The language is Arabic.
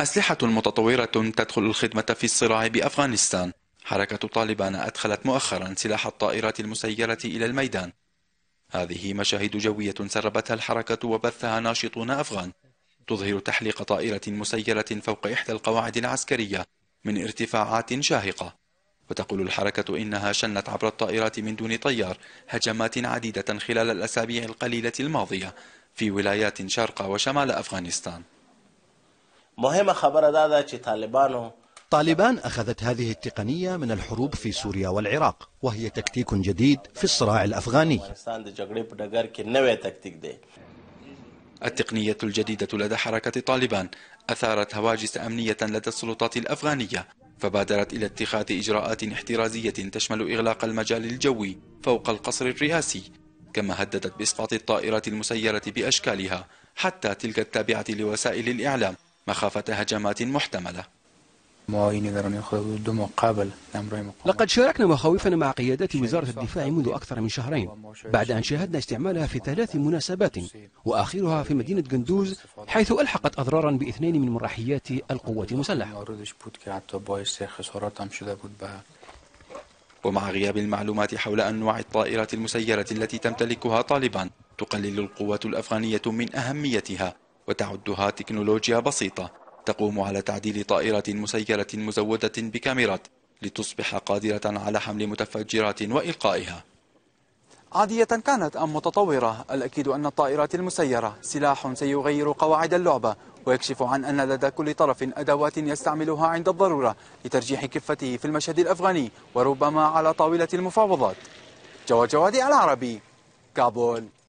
أسلحة متطورة تدخل الخدمة في الصراع بأفغانستان حركة طالبان أدخلت مؤخرا سلاح الطائرات المسيرة إلى الميدان هذه مشاهد جوية سربتها الحركة وبثها ناشطون أفغان تظهر تحليق طائرة مسيرة فوق إحدى القواعد العسكرية من ارتفاعات شاهقة وتقول الحركة إنها شنت عبر الطائرات من دون طيار هجمات عديدة خلال الأسابيع القليلة الماضية في ولايات شرق وشمال أفغانستان مهمه خبر دا چې طالبانو طالبان أخذت هذه التقنية من الحروب في سوريا والعراق وهي تكتيك جديد في الصراع الأفغاني التقنية الجديدة لدى حركة طالبان أثارت هواجس أمنية لدى السلطات الأفغانية فبادرت إلى اتخاذ إجراءات احترازية تشمل إغلاق المجال الجوي فوق القصر الرئاسي كما هددت بإسقاط الطائرات المسيرة بأشكالها حتى تلك التابعة لوسائل الإعلام مخافة هجمات محتملة لقد شاركنا مخاوفنا مع قيادات وزارة الدفاع منذ أكثر من شهرين بعد أن شاهدنا استعمالها في ثلاث مناسبات وآخرها في مدينة جندوز حيث ألحقت أضرارا باثنين من مرحيات القوات المسلحة ومع غياب المعلومات حول أنواع الطائرات المسيرة التي تمتلكها طالبان تقلل القوات الأفغانية من أهميتها وتعدها تكنولوجيا بسيطة تقوم على تعديل طائرة مسيرة مزودة بكاميرات لتصبح قادرة على حمل متفجرات وإلقائها عادية كانت أم متطورة الأكيد أن الطائرات المسيرة سلاح سيغير قواعد اللعبة ويكشف عن أن لدى كل طرف أدوات يستعملها عند الضرورة لترجيح كفته في المشهد الأفغاني وربما على طاولة المفاوضات جواد جوادي العربي كابول